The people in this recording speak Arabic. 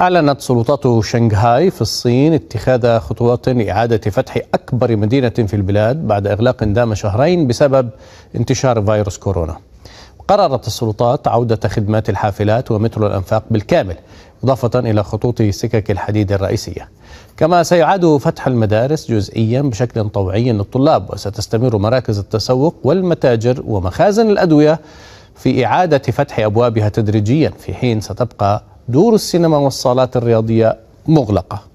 أعلنت سلطات شنغهاي في الصين اتخاذ خطوات لإعادة فتح أكبر مدينة في البلاد بعد إغلاق دام شهرين بسبب انتشار فيروس كورونا قررت السلطات عودة خدمات الحافلات ومترو الأنفاق بالكامل إضافة إلى خطوط سكك الحديد الرئيسية كما سيعاد فتح المدارس جزئيا بشكل طوعي للطلاب وستستمر مراكز التسوق والمتاجر ومخازن الأدوية في إعادة فتح أبوابها تدريجيا في حين ستبقى دور السينما والصالات الرياضية مغلقة